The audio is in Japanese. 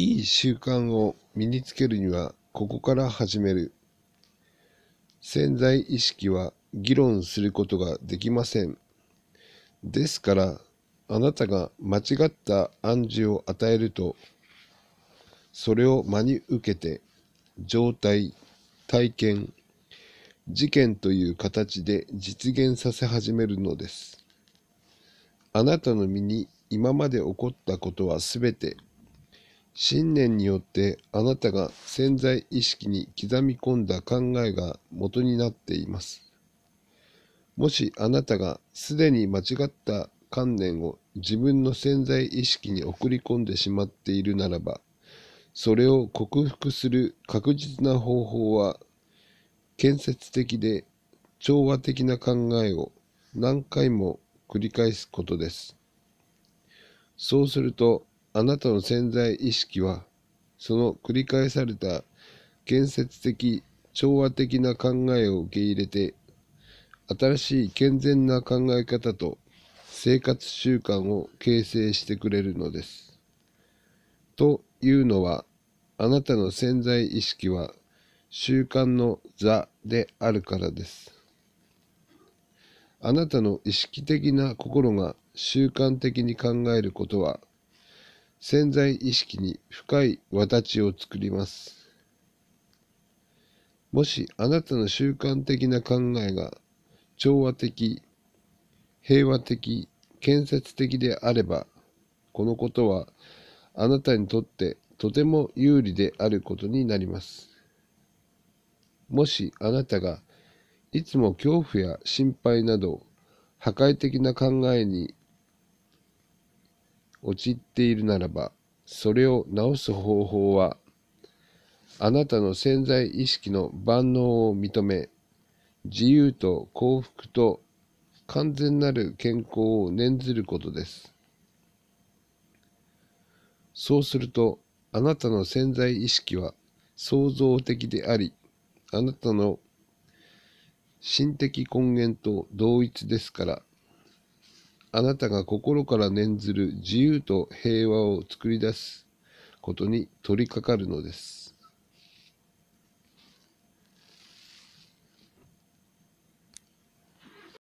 いい習慣を身につけるにはここから始める。潜在意識は議論することができません。ですから、あなたが間違った暗示を与えると、それを真に受けて、状態、体験、事件という形で実現させ始めるのです。あなたの身に今まで起こったことはすべて信念によってあなたが潜在意識に刻み込んだ考えが元になっています。もしあなたがすでに間違った観念を自分の潜在意識に送り込んでしまっているならば、それを克服する確実な方法は、建設的で調和的な考えを何回も繰り返すことです。そうすると、あなたの潜在意識はその繰り返された建設的調和的な考えを受け入れて新しい健全な考え方と生活習慣を形成してくれるのです。というのはあなたの潜在意識は習慣の座であるからです。あなたの意識的な心が習慣的に考えることは潜在意識に深い輪立ちを作ります。もしあなたの習慣的な考えが調和的、平和的、建設的であれば、このことはあなたにとってとても有利であることになります。もしあなたがいつも恐怖や心配など破壊的な考えに陥っているならば、それを直す方法は、あなたの潜在意識の万能を認め、自由と幸福と完全なる健康を念ずることです。そうすると、あなたの潜在意識は創造的であり、あなたの心的根源と同一ですから、あなたが心から念ずる自由と平和を作り出すことに取り掛かるのです。